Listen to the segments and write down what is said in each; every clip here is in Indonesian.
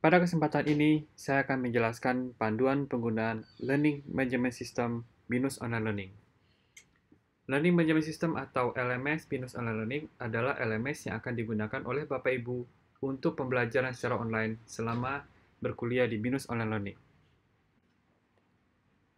Pada kesempatan ini, saya akan menjelaskan panduan penggunaan Learning Management System Minus Online Learning. Learning Management System atau LMS Minus Online Learning adalah LMS yang akan digunakan oleh Bapak Ibu untuk pembelajaran secara online selama berkuliah di Minus Online Learning.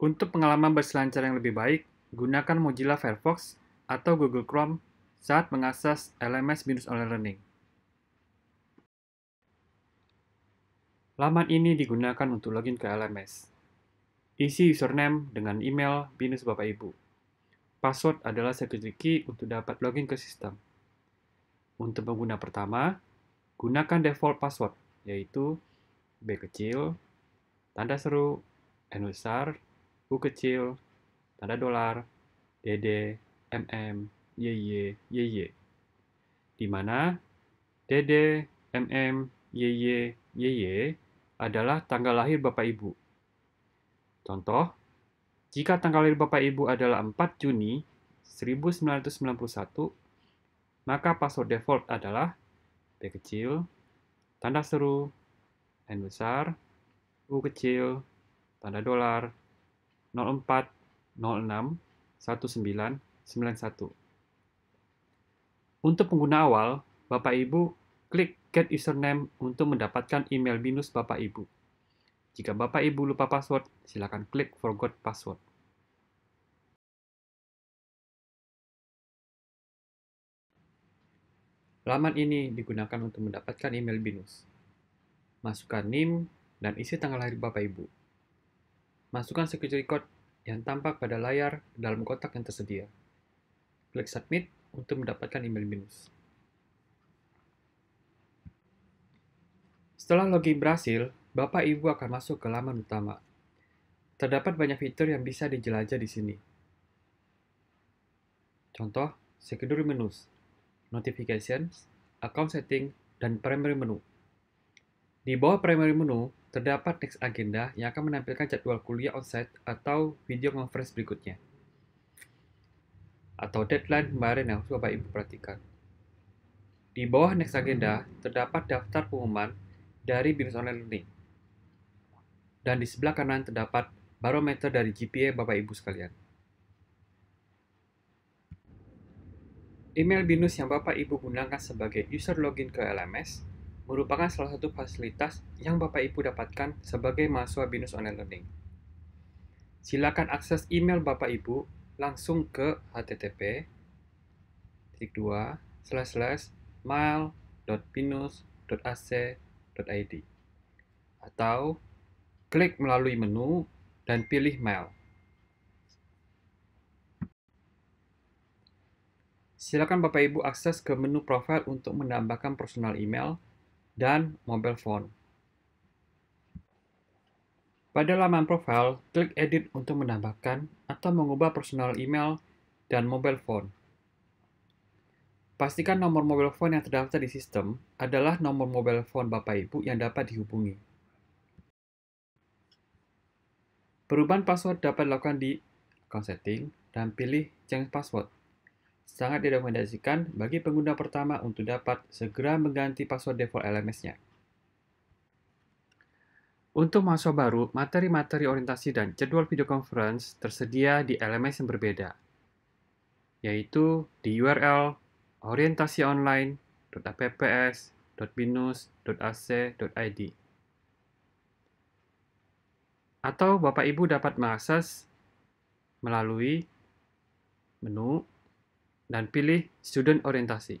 Untuk pengalaman berselancar yang lebih baik, gunakan Mozilla Firefox atau Google Chrome saat mengakses LMS Minus Online Learning. Laman ini digunakan untuk login ke LMS. Isi username dengan email binus Bapak Ibu. Password adalah security key untuk dapat login ke sistem. Untuk pengguna pertama, gunakan default password, yaitu B kecil, tanda seru, N besar, U kecil, tanda dolar, DD, MM, YY, YY. Di mana DD, MM, YY, YY adalah tanggal lahir Bapak Ibu. Contoh, jika tanggal lahir Bapak Ibu adalah 4 Juni 1991, maka password default adalah P kecil, tanda seru, N besar, U kecil, tanda dolar, 04, 06, 1991. Untuk pengguna awal, Bapak Ibu klik get username untuk mendapatkan email BINUS Bapak Ibu. Jika Bapak Ibu lupa password, silakan klik forgot password. Laman ini digunakan untuk mendapatkan email BINUS. Masukkan NIM dan isi tanggal lahir Bapak Ibu. Masukkan security code yang tampak pada layar dalam kotak yang tersedia. Klik submit untuk mendapatkan email BINUS. Setelah login berhasil, Bapak Ibu akan masuk ke laman utama. Terdapat banyak fitur yang bisa dijelajah di sini. Contoh, secondary menus, notifications, account setting, dan primary menu. Di bawah primary menu, terdapat next agenda yang akan menampilkan jadwal kuliah onsite atau video conference berikutnya. Atau deadline kemarin yang harus Bapak Ibu perhatikan. Di bawah next agenda, terdapat daftar pengumuman dari BIMS Online Learning. Dan di sebelah kanan terdapat barometer dari GPA Bapak Ibu sekalian. Email BINUS yang Bapak Ibu gunakan sebagai user login ke LMS merupakan salah satu fasilitas yang Bapak Ibu dapatkan sebagai mahasiswa BINUS Online Learning. Silakan akses email Bapak Ibu langsung ke http slash slash mail.binus.ac.id id atau klik melalui menu dan pilih mail. Silakan Bapak Ibu akses ke menu profil untuk menambahkan personal email dan mobile phone. Pada laman profil, klik edit untuk menambahkan atau mengubah personal email dan mobile phone. Pastikan nomor mobile phone yang terdaftar di sistem adalah nomor mobile phone Bapak Ibu yang dapat dihubungi. Perubahan password dapat dilakukan di account setting dan pilih change password. Sangat direkomendasikan bagi pengguna pertama untuk dapat segera mengganti password default LMS-nya. Untuk mahasiswa baru, materi-materi orientasi dan jadwal video conference tersedia di LMS yang berbeda, yaitu di URL orientasi online, .apps, .binus, .id. Atau Bapak Ibu dapat mengakses melalui menu dan pilih student orientasi.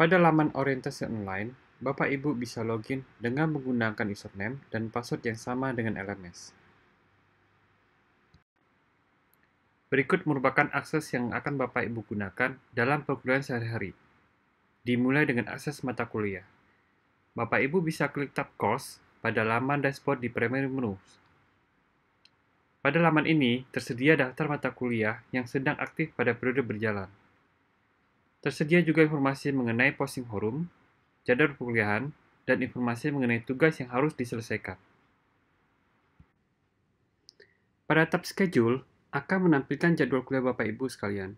Pada laman orientasi online, Bapak Ibu bisa login dengan menggunakan username dan password yang sama dengan LMS. Berikut merupakan akses yang akan Bapak Ibu gunakan dalam perkuliahan sehari-hari. Dimulai dengan akses mata kuliah. Bapak Ibu bisa klik tab course pada laman dashboard di primary menu. Pada laman ini, tersedia daftar mata kuliah yang sedang aktif pada periode berjalan. Tersedia juga informasi mengenai posting forum, jadwal perkuliahan, dan informasi mengenai tugas yang harus diselesaikan. Pada tab schedule, akan menampilkan jadwal kuliah Bapak Ibu sekalian.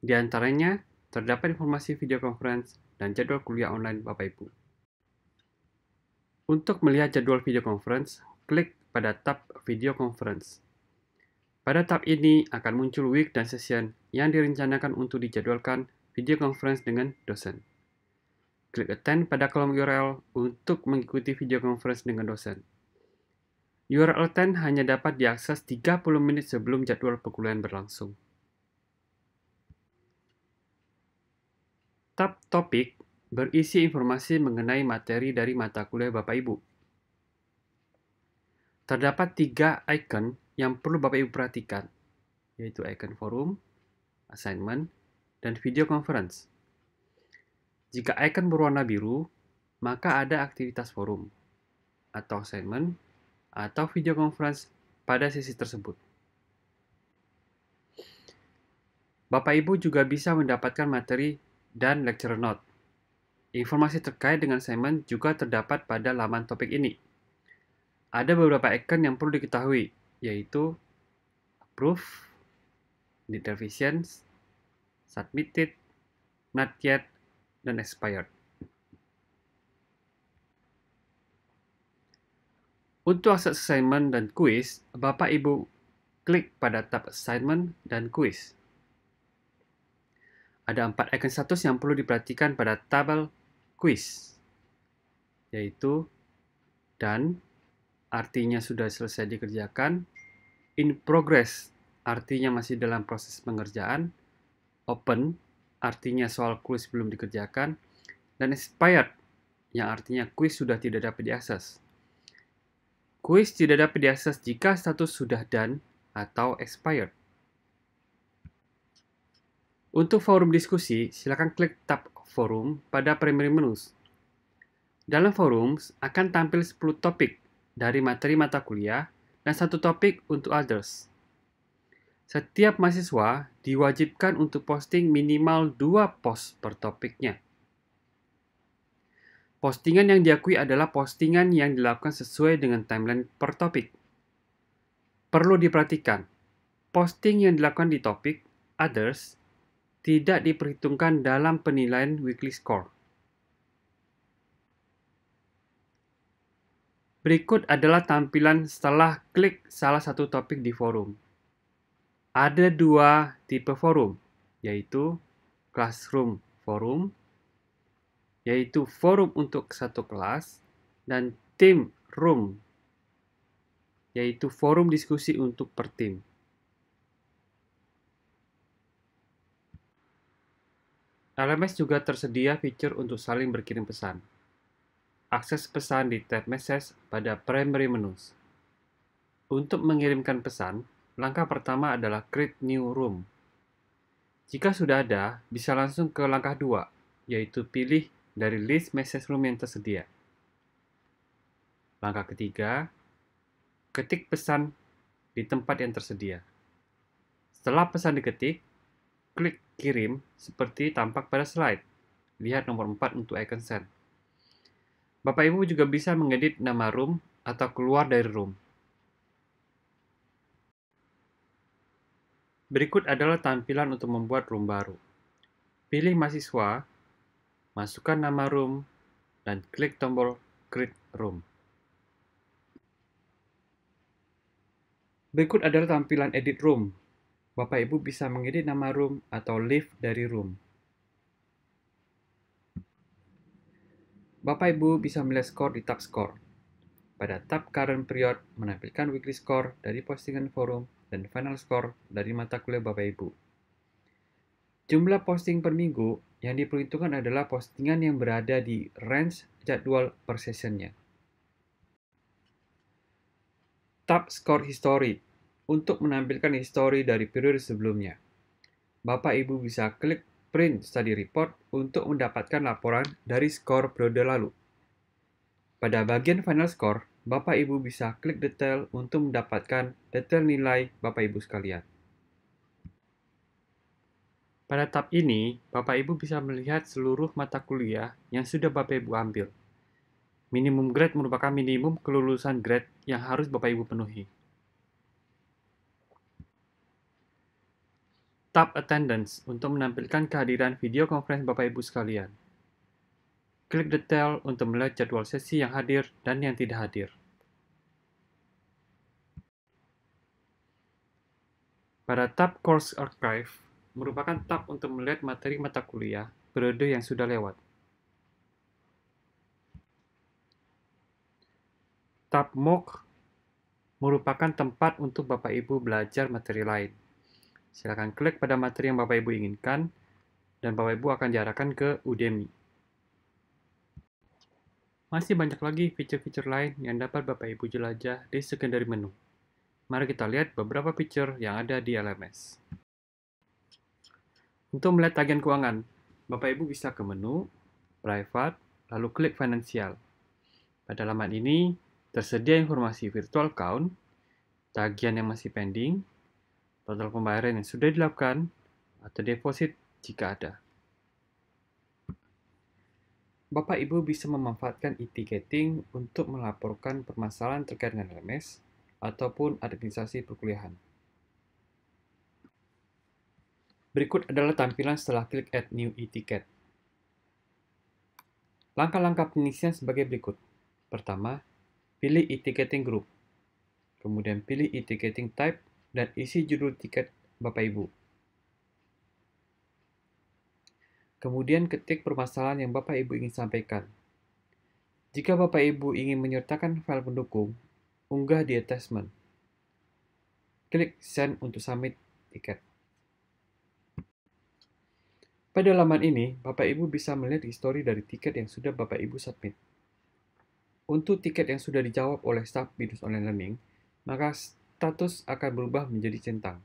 Di antaranya, terdapat informasi video conference dan jadwal kuliah online Bapak Ibu. Untuk melihat jadwal video conference, klik pada tab video conference. Pada tab ini akan muncul week dan session yang direncanakan untuk dijadwalkan video conference dengan dosen. Klik attend pada kolom URL untuk mengikuti video conference dengan dosen. URL 10 hanya dapat diakses 30 menit sebelum jadwal perkuliahan berlangsung. Tab Topik berisi informasi mengenai materi dari mata kuliah Bapak-Ibu. Terdapat tiga icon yang perlu Bapak-Ibu perhatikan, yaitu icon forum, assignment, dan video conference. Jika icon berwarna biru, maka ada aktivitas forum atau assignment atau video conference pada sesi tersebut. Bapak Ibu juga bisa mendapatkan materi dan lecture note. Informasi terkait dengan assignment juga terdapat pada laman topik ini. Ada beberapa icon yang perlu diketahui, yaitu approve, need revisions, submitted, not yet, dan expired. Untuk akses assignment dan quiz, Bapak Ibu klik pada tab assignment dan quiz. Ada empat icon status yang perlu diperhatikan pada tabel quiz, yaitu dan artinya sudah selesai dikerjakan, in progress artinya masih dalam proses pengerjaan, open artinya soal quiz belum dikerjakan, dan expired yang artinya quiz sudah tidak dapat diakses. Kuis tidak dapat diakses jika status sudah done atau expired. Untuk forum diskusi, silakan klik tab forum pada primary menu. Dalam forum akan tampil 10 topik dari materi mata kuliah dan satu topik untuk others. Setiap mahasiswa diwajibkan untuk posting minimal dua post per topiknya. Postingan yang diakui adalah postingan yang dilakukan sesuai dengan timeline per topik. Perlu diperhatikan, posting yang dilakukan di topik others tidak diperhitungkan dalam penilaian weekly score. Berikut adalah tampilan setelah klik salah satu topik di forum. Ada dua tipe forum, yaitu classroom forum yaitu forum untuk satu kelas dan team room yaitu forum diskusi untuk per tim. LMS juga tersedia fitur untuk saling berkirim pesan. Akses pesan di tab Message pada primary menus. Untuk mengirimkan pesan, langkah pertama adalah create new room. Jika sudah ada, bisa langsung ke langkah 2, yaitu pilih dari list message room yang tersedia. Langkah ketiga, ketik pesan di tempat yang tersedia. Setelah pesan diketik, klik kirim seperti tampak pada slide. Lihat nomor 4 untuk icon send. Bapak Ibu juga bisa mengedit nama room atau keluar dari room. Berikut adalah tampilan untuk membuat room baru. Pilih mahasiswa masukkan nama room, dan klik tombol Create Room. Berikut adalah tampilan edit room. Bapak Ibu bisa mengedit nama room atau lift dari room. Bapak Ibu bisa melihat skor di tab score Pada tab current period menampilkan weekly score dari postingan forum dan final score dari mata kuliah Bapak Ibu. Jumlah posting per minggu yang diperhitungkan adalah postingan yang berada di range jadwal per sessionnya. Tab Score History untuk menampilkan histori dari periode sebelumnya. Bapak Ibu bisa klik Print Study Report untuk mendapatkan laporan dari skor periode lalu. Pada bagian Final Score, Bapak Ibu bisa klik detail untuk mendapatkan detail nilai Bapak Ibu sekalian. Pada tab ini, Bapak Ibu bisa melihat seluruh mata kuliah yang sudah Bapak Ibu ambil. Minimum grade merupakan minimum kelulusan grade yang harus Bapak Ibu penuhi. Tab Attendance untuk menampilkan kehadiran video conference Bapak Ibu sekalian. Klik detail untuk melihat jadwal sesi yang hadir dan yang tidak hadir. Pada tab Course Archive, merupakan tab untuk melihat materi mata kuliah periode yang sudah lewat. Tab MOOC merupakan tempat untuk Bapak Ibu belajar materi lain. Silakan klik pada materi yang Bapak Ibu inginkan dan Bapak Ibu akan diarahkan ke Udemy. Masih banyak lagi fitur-fitur lain yang dapat Bapak Ibu jelajah di secondary menu. Mari kita lihat beberapa fitur yang ada di LMS. Untuk melihat tagihan keuangan, Bapak Ibu bisa ke menu, private, lalu klik financial. Pada laman ini, tersedia informasi virtual account, tagihan yang masih pending, total pembayaran yang sudah dilakukan, atau deposit jika ada. Bapak Ibu bisa memanfaatkan e-ticketing untuk melaporkan permasalahan terkait dengan LMS ataupun administrasi perkuliahan. Berikut adalah tampilan setelah klik Add New E-Ticket. Langkah-langkah pengisian sebagai berikut. Pertama, pilih e-ticketing group. Kemudian pilih e-ticketing type dan isi judul tiket Bapak Ibu. Kemudian ketik permasalahan yang Bapak Ibu ingin sampaikan. Jika Bapak Ibu ingin menyertakan file pendukung, unggah di attachment. Klik send untuk submit tiket. Pada laman ini, Bapak Ibu bisa melihat histori dari tiket yang sudah Bapak Ibu submit. Untuk tiket yang sudah dijawab oleh staff Binus Online Learning, maka status akan berubah menjadi centang.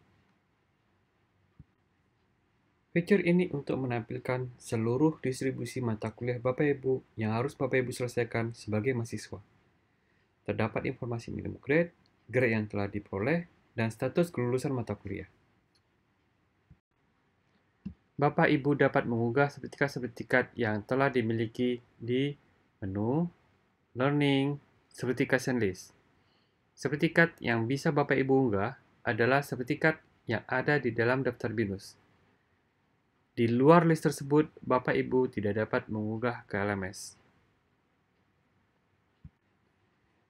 Fitur ini untuk menampilkan seluruh distribusi mata kuliah Bapak Ibu yang harus Bapak Ibu selesaikan sebagai mahasiswa. Terdapat informasi minimum grade, grade yang telah diperoleh, dan status kelulusan mata kuliah. Bapak Ibu dapat mengunggah sertifikat-sertifikat yang telah dimiliki di menu Learning Certification List. Sertifikat yang bisa Bapak Ibu unggah adalah sertifikat yang ada di dalam daftar BINUS. Di luar list tersebut, Bapak Ibu tidak dapat mengunggah ke LMS.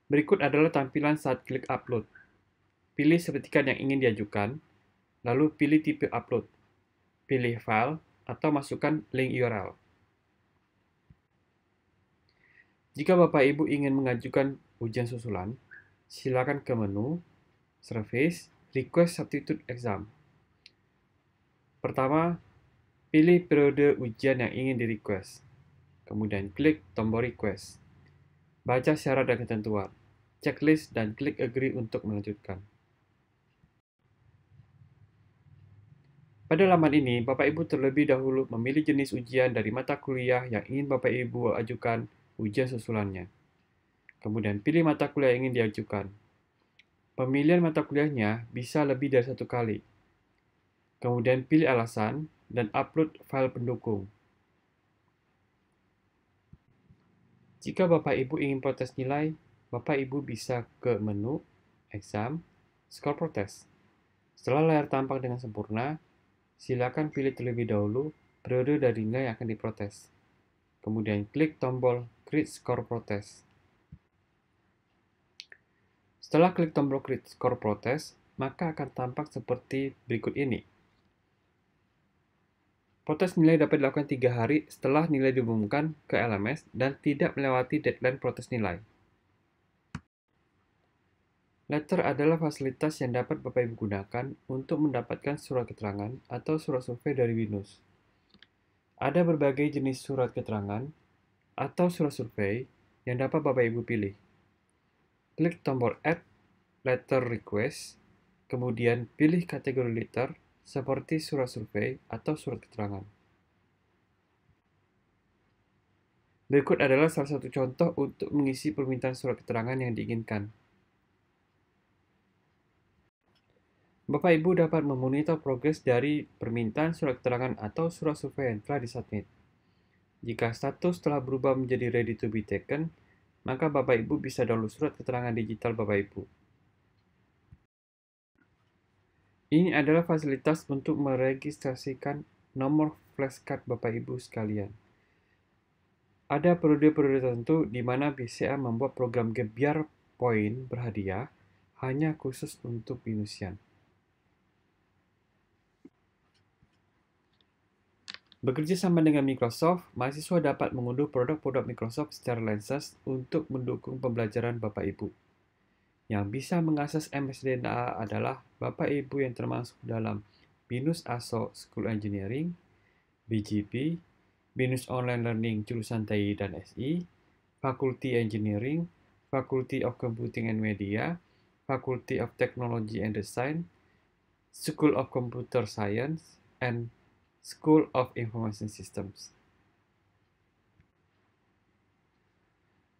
Berikut adalah tampilan saat klik upload. Pilih sertifikat yang ingin diajukan, lalu pilih tipe upload pilih file, atau masukkan link URL. Jika Bapak Ibu ingin mengajukan ujian susulan, silakan ke menu, Service, Request Substitute Exam. Pertama, pilih periode ujian yang ingin di-request. Kemudian klik tombol Request. Baca syarat dan ketentuan, checklist, dan klik Agree untuk melanjutkan. Pada laman ini, Bapak Ibu terlebih dahulu memilih jenis ujian dari mata kuliah yang ingin Bapak Ibu ajukan ujian susulannya. Kemudian pilih mata kuliah yang ingin diajukan. Pemilihan mata kuliahnya bisa lebih dari satu kali. Kemudian pilih alasan dan upload file pendukung. Jika Bapak Ibu ingin protes nilai, Bapak Ibu bisa ke menu, exam, skor protes. Setelah layar tampak dengan sempurna, silakan pilih terlebih dahulu periode dari nilai yang akan diprotes. Kemudian klik tombol Create Score Protest. Setelah klik tombol Create Score Protest, maka akan tampak seperti berikut ini. Protes nilai dapat dilakukan tiga hari setelah nilai diumumkan ke LMS dan tidak melewati deadline protes nilai. Letter adalah fasilitas yang dapat Bapak Ibu gunakan untuk mendapatkan surat keterangan atau surat survei dari BINUS. Ada berbagai jenis surat keterangan atau surat survei yang dapat Bapak Ibu pilih. Klik tombol Add Letter Request, kemudian pilih kategori letter seperti surat survei atau surat keterangan. Berikut adalah salah satu contoh untuk mengisi permintaan surat keterangan yang diinginkan. Bapak Ibu dapat memonitor progres dari permintaan surat keterangan atau surat survei yang telah disubmit. Jika status telah berubah menjadi ready to be taken, maka Bapak Ibu bisa download surat keterangan digital Bapak Ibu. Ini adalah fasilitas untuk meregistrasikan nomor flashcard Bapak Ibu sekalian. Ada periode-periode tertentu di mana BCA membuat program gebiar poin berhadiah hanya khusus untuk Binusian. Bekerja sama dengan Microsoft, mahasiswa dapat mengunduh produk-produk Microsoft secara lensas untuk mendukung pembelajaran Bapak Ibu. Yang bisa mengakses MSDNA adalah Bapak Ibu yang termasuk dalam BINUS ASO School Engineering, BGP, BINUS Online Learning jurusan TI dan SI, Faculty Engineering, Faculty of Computing and Media, Faculty of Technology and Design, School of Computer Science, and School of Information Systems.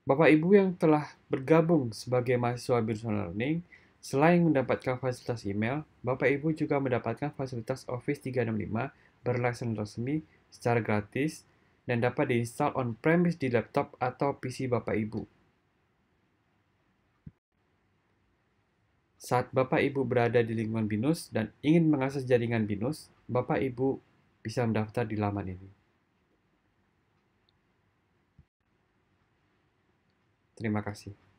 Bapak Ibu yang telah bergabung sebagai mahasiswa Pearson Learning, selain mendapatkan fasilitas email, Bapak Ibu juga mendapatkan fasilitas Office 365 berlaksan resmi secara gratis dan dapat diinstal on-premise di laptop atau PC Bapak Ibu. Saat Bapak Ibu berada di lingkungan BINUS dan ingin mengakses jaringan BINUS, Bapak Ibu bisa mendaftar di laman ini. Terima kasih.